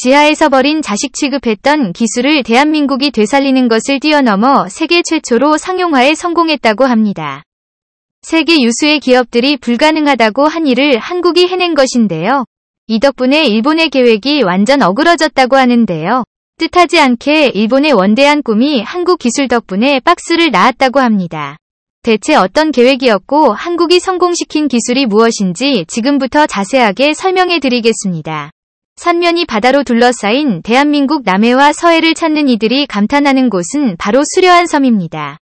지하에서 버린 자식 취급했던 기술을 대한민국이 되살리는 것을 뛰어넘어 세계 최초로 상용화에 성공했다고 합니다. 세계 유수의 기업들이 불가능하다고 한 일을 한국이 해낸 것인데요. 이 덕분에 일본의 계획이 완전 어그러졌다고 하는데요. 뜻하지 않게 일본의 원대한 꿈이 한국 기술 덕분에 박스를 낳았다고 합니다. 대체 어떤 계획이었고 한국이 성공시킨 기술이 무엇인지 지금부터 자세하게 설명해 드리겠습니다. 산면이 바다로 둘러싸인 대한민국 남해와 서해를 찾는 이들이 감탄하는 곳은 바로 수려한 섬입니다.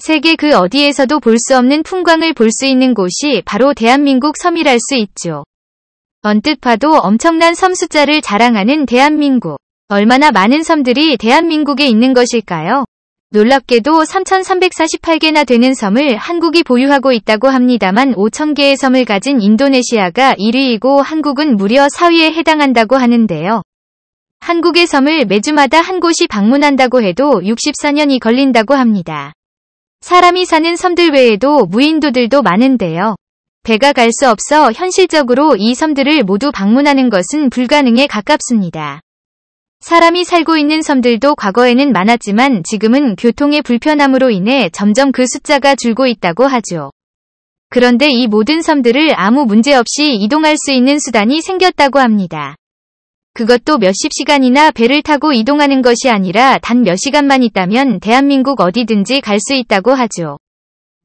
세계 그 어디에서도 볼 수 없는 풍광을 볼 수 있는 곳이 바로 대한민국 섬이랄 수 있죠. 언뜻 봐도 엄청난 섬 숫자를 자랑하는 대한민국. 얼마나 많은 섬들이 대한민국에 있는 것일까요? 놀랍게도 3,348개나 되는 섬을 한국이 보유하고 있다고 합니다만 5,000개의 섬을 가진 인도네시아가 1위이고 한국은 무려 4위에 해당한다고 하는데요. 한국의 섬을 매주마다 한 곳이 방문한다고 해도 64년이 걸린다고 합니다. 사람이 사는 섬들 외에도 무인도들도 많은데요. 배가 갈 수 없어 현실적으로 이 섬들을 모두 방문하는 것은 불가능에 가깝습니다. 사람이 살고 있는 섬들도 과거에는 많았지만 지금은 교통의 불편함으로 인해 점점 그 숫자가 줄고 있다고 하죠. 그런데 이 모든 섬들을 아무 문제 없이 이동할 수 있는 수단이 생겼다고 합니다. 그것도 몇십 시간이나 배를 타고 이동하는 것이 아니라 단 몇 시간만 있다면 대한민국 어디든지 갈 수 있다고 하죠.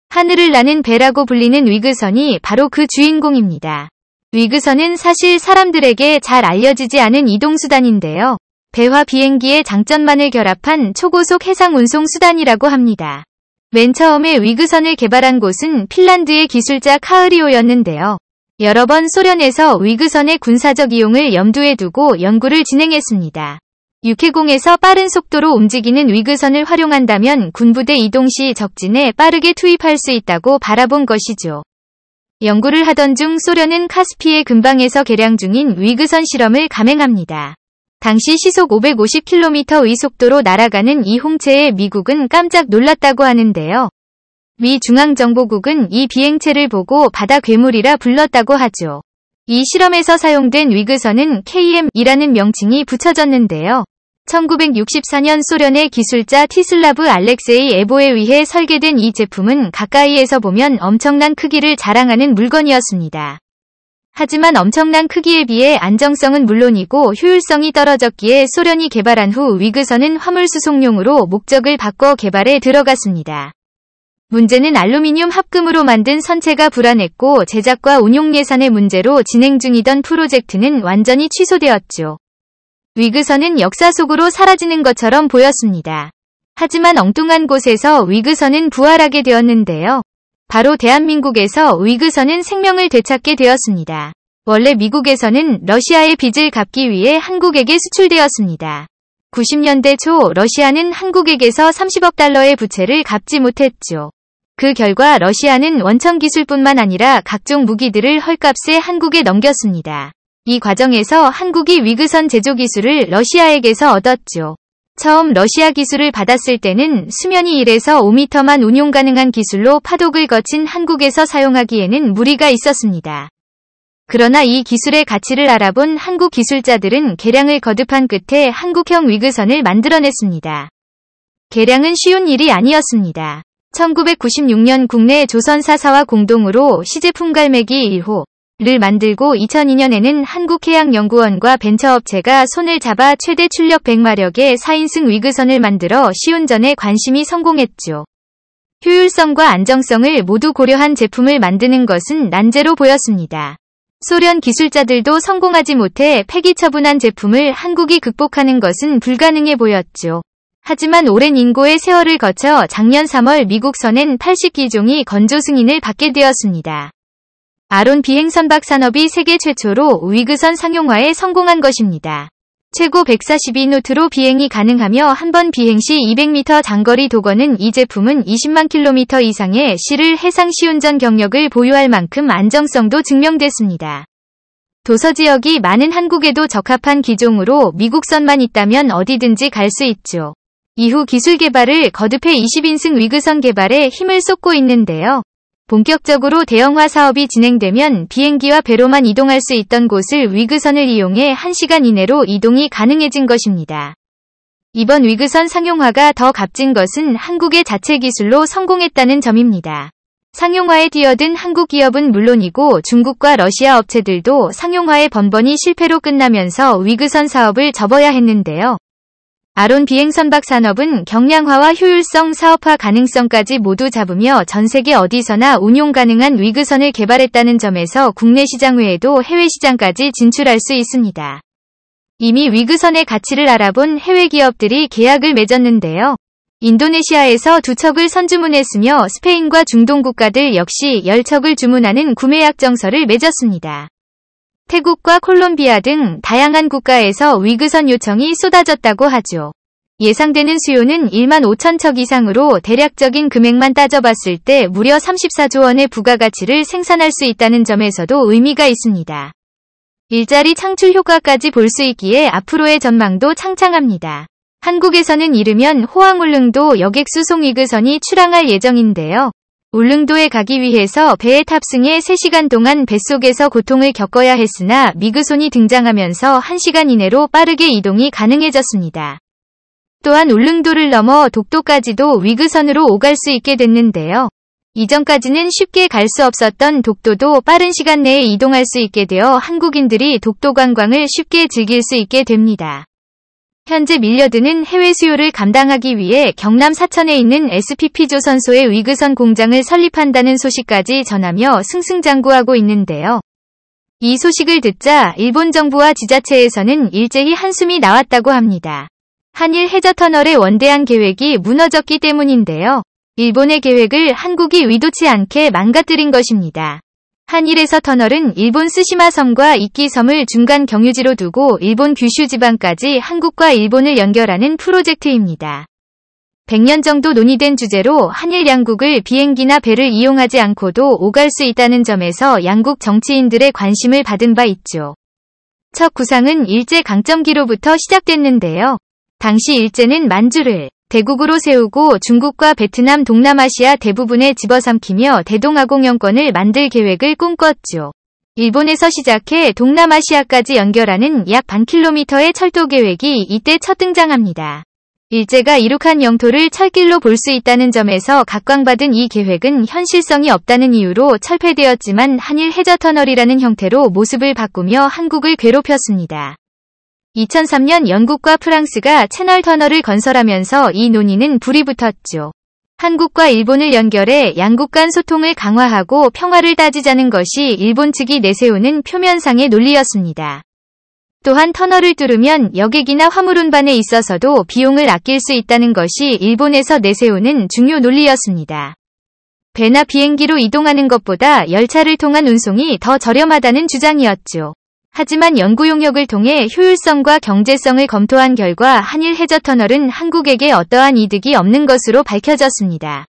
하늘을 나는 배라고 불리는 위그선이 바로 그 주인공입니다. 위그선은 사실 사람들에게 잘 알려지지 않은 이동수단인데요. 배화 비행기의 장점만을 결합한 초고속 해상 운송 수단이라고 합니다. 맨 처음에 위그선을 개발한 곳은 핀란드의 기술자 카으리오였는데요. 여러 번 소련에서 위그선의 군사적 이용을 염두에 두고 연구를 진행했습니다. 육해공에서 빠른 속도로 움직이는 위그선을 활용한다면 군부대 이동 시 적진에 빠르게 투입할 수 있다고 바라본 것이죠. 연구를 하던 중 소련은 카스피의 근방에서 개량 중인 위그선 실험을 감행합니다. 당시 시속 550km의 속도로 날아가는 이홍채에 미국은 깜짝 놀랐다고 하는데요. 미 중앙정보국은 이 비행체를 보고 바다 괴물이라 불렀다고 하죠. 이 실험에서 사용된 위그선은 KM이라는 명칭이 붙여졌는데요. 1964년 소련의 기술자 티슬라브 알렉세이 에보에 의해 설계된 이 제품은 가까이에서 보면 엄청난 크기를 자랑하는 물건이었습니다. 하지만 엄청난 크기에 비해 안정성은 물론이고 효율성이 떨어졌기에 소련이 개발한 후 위그선은 화물 수송용으로 목적을 바꿔 개발에 들어갔습니다. 문제는 알루미늄 합금으로 만든 선체가 불안했고 제작과 운용 예산의 문제로 진행 중이던 프로젝트는 완전히 취소되었죠. 위그선은 역사 속으로 사라지는 것처럼 보였습니다. 하지만 엉뚱한 곳에서 위그선은 부활하게 되었는데요. 바로 대한민국에서 위그선은 생명을 되찾게 되었습니다. 원래 미국에서는 러시아의 빚을 갚기 위해 한국에게 수출되었습니다. 90년대 초 러시아는 한국에게서 30억 달러의 부채를 갚지 못했죠. 그 결과 러시아는 원천 기술뿐만 아니라 각종 무기들을 헐값에 한국에 넘겼습니다. 이 과정에서 한국이 위그선 제조 기술을 러시아에게서 얻었죠. 처음 러시아 기술을 받았을 때는 수면이 1에서 5m만 운용 가능한 기술로 파독을 거친 한국에서 사용하기에는 무리가 있었습니다. 그러나 이 기술의 가치를 알아본 한국 기술자들은 개량을 거듭한 끝에 한국형 위그선을 만들어냈습니다. 개량은 쉬운 일이 아니었습니다. 1996년 국내 조선사사와 공동으로 시제품 갈매기 1호, 를 만들고 2002년에는 한국해양연구원과 벤처업체가 손을 잡아 최대 출력 100마력의 4인승 위그선을 만들어 시운전에 관심이 성공했죠. 효율성과 안정성을 모두 고려한 제품을 만드는 것은 난제로 보였습니다. 소련 기술자들도 성공하지 못해 폐기 처분한 제품을 한국이 극복하는 것은 불가능해 보였죠. 하지만 오랜 인고의 세월을 거쳐 작년 3월 미국선엔 80기종이 건조 승인을 받게 되었습니다. 아론 비행선박 산업이 세계 최초로 위그선 상용화에 성공한 것입니다. 최고 142노트로 비행이 가능하며 한 번 비행 시 200m 장거리 도건은이 제품은 20만 km 이상의 시를 해상 시운전 경력을 보유할 만큼 안정성도 증명됐습니다. 도서 지역이 많은 한국에도 적합한 기종으로 미국선만 있다면 어디든지 갈 수 있죠. 이후 기술 개발을 거듭해 20인승 위그선 개발에 힘을 쏟고 있는데요. 본격적으로 대형화 사업이 진행되면 비행기와 배로만 이동할 수 있던 곳을 위그선을 이용해 1시간 이내로 이동이 가능해진 것입니다. 이번 위그선 상용화가 더 값진 것은 한국의 자체 기술로 성공했다는 점입니다. 상용화에 뛰어든 한국 기업은 물론이고 중국과 러시아 업체들도 상용화에 번번이 실패로 끝나면서 위그선 사업을 접어야 했는데요. 아론 비행선박 산업은 경량화와 효율성, 사업화 가능성까지 모두 잡으며 전 세계 어디서나 운용 가능한 위그선을 개발했다는 점에서 국내 시장 외에도 해외 시장까지 진출할 수 있습니다. 이미 위그선의 가치를 알아본 해외 기업들이 계약을 맺었는데요. 인도네시아에서 두 척을 선주문했으며 스페인과 중동 국가들 역시 열 척을 주문하는 구매약 정서를 맺었습니다. 태국과 콜롬비아 등 다양한 국가에서 위그선 요청이 쏟아졌다고 하죠. 예상되는 수요는 1만 5천 척 이상으로 대략적인 금액만 따져봤을 때 무려 34조 원의 부가가치를 생산할 수 있다는 점에서도 의미가 있습니다. 일자리 창출 효과까지 볼 수 있기에 앞으로의 전망도 창창합니다. 한국에서는 이르면 호황울릉도 여객수송 위그선이 출항할 예정인데요. 울릉도에 가기 위해서 배에 탑승해 3시간 동안 뱃속에서 고통을 겪어야 했으나 미그손이 등장하면서 1시간 이내로 빠르게 이동이 가능해졌습니다. 또한 울릉도를 넘어 독도까지도 위그선으로 오갈 수 있게 됐는데요. 이전까지는 쉽게 갈 수 없었던 독도도 빠른 시간 내에 이동할 수 있게 되어 한국인들이 독도 관광을 쉽게 즐길 수 있게 됩니다. 현재 밀려드는 해외 수요를 감당하기 위해 경남 사천에 있는 SPP조선소의 위그선 공장을 설립한다는 소식까지 전하며 승승장구하고 있는데요. 이 소식을 듣자 일본 정부와 지자체에서는 일제히 한숨이 나왔다고 합니다. 한일 해저터널의 원대한 계획이 무너졌기 때문인데요. 일본의 계획을 한국이 의도치 않게 망가뜨린 것입니다. 한일에서 터널은 일본 스시마 섬과 이끼 섬을 중간 경유지로 두고 일본 규슈 지방까지 한국과 일본을 연결하는 프로젝트입니다. 100년 정도 논의된 주제로 한일 양국을 비행기나 배를 이용하지 않고도 오갈 수 있다는 점에서 양국 정치인들의 관심을 받은 바 있죠. 첫 구상은 일제 강점기로부터 시작됐는데요. 당시 일제는 만주를 대국으로 세우고 중국과 베트남 동남아시아 대부분에 집어삼키며 대동아공 영권을 만들 계획을 꿈꿨죠. 일본에서 시작해 동남아시아까지 연결하는 약 반킬로미터의 철도 계획이 이때 첫 등장합니다. 일제가 이룩한 영토를 철길로 볼 수 있다는 점에서 각광받은 이 계획은 현실성이 없다는 이유로 철폐되었지만 한일 해저터널이라는 형태로 모습을 바꾸며 한국을 괴롭혔습니다. 2003년 영국과 프랑스가 채널 터널을 건설하면서 이 논의는 불이 붙었죠. 한국과 일본을 연결해 양국 간 소통을 강화하고 평화를 따지자는 것이 일본 측이 내세우는 표면상의 논리였습니다. 또한 터널을 뚫으면 여객이나 화물운반에 있어서도 비용을 아낄 수 있다는 것이 일본에서 내세우는 중요 논리였습니다. 배나 비행기로 이동하는 것보다 열차를 통한 운송이 더 저렴하다는 주장이었죠. 하지만 연구 용역을 통해 효율성과 경제성을 검토한 결과 한일 해저터널은 한국에게 어떠한 이득이 없는 것으로 밝혀졌습니다.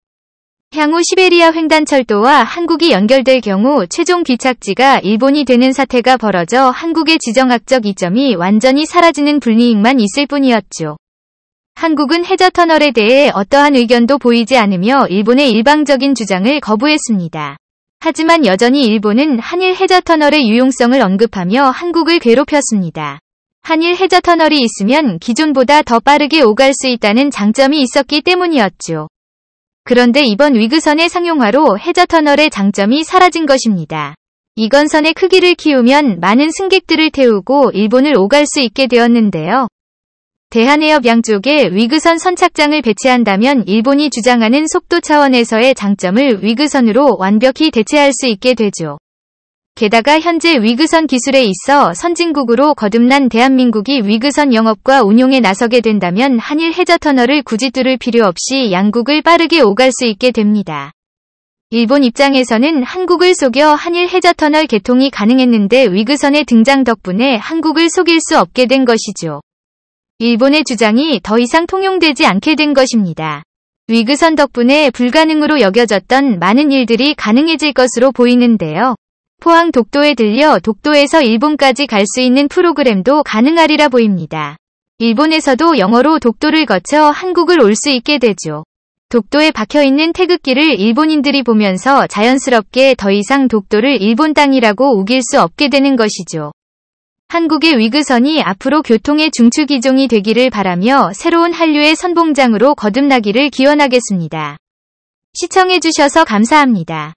향후 시베리아 횡단철도와 한국이 연결될 경우 최종 귀착지가 일본이 되는 사태가 벌어져 한국의 지정학적 이점이 완전히 사라지는 불이익만 있을 뿐이었죠. 한국은 해저터널에 대해 어떠한 의견도 보이지 않으며 일본의 일방적인 주장을 거부했습니다. 하지만 여전히 일본은 한일 해저터널의 유용성을 언급하며 한국을 괴롭혔습니다. 한일 해저터널이 있으면 기존보다 더 빠르게 오갈 수 있다는 장점이 있었기 때문이었죠. 그런데 이번 위그선의 상용화로 해저터널의 장점이 사라진 것입니다. 이건 선의 크기를 키우면 많은 승객들을 태우고 일본을 오갈 수 있게 되었는데요. 대한해협 양쪽에 위그선 선착장을 배치한다면 일본이 주장하는 속도 차원에서의 장점을 위그선으로 완벽히 대체할 수 있게 되죠. 게다가 현재 위그선 기술에 있어 선진국으로 거듭난 대한민국이 위그선 영업과 운용에 나서게 된다면 한일 해저 터널을 굳이 뚫을 필요 없이 양국을 빠르게 오갈 수 있게 됩니다. 일본 입장에서는 한국을 속여 한일 해저 터널 개통이 가능했는데 위그선의 등장 덕분에 한국을 속일 수 없게 된 것이죠. 일본의 주장이 더 이상 통용되지 않게 된 것입니다. 위그선 덕분에 불가능으로 여겨졌던 많은 일들이 가능해질 것으로 보이는데요. 포항 독도에 들려 독도에서 일본까지 갈 수 있는 프로그램도 가능하리라 보입니다. 일본에서도 영어로 독도를 거쳐 한국을 올 수 있게 되죠. 독도에 박혀있는 태극기를 일본인들이 보면서 자연스럽게 더 이상 독도를 일본 땅이라고 우길 수 없게 되는 것이죠. 한국의 위그선이 앞으로 교통의 중추기종이 되기를 바라며 새로운 한류의 선봉장으로 거듭나기를 기원하겠습니다. 시청해주셔서 감사합니다.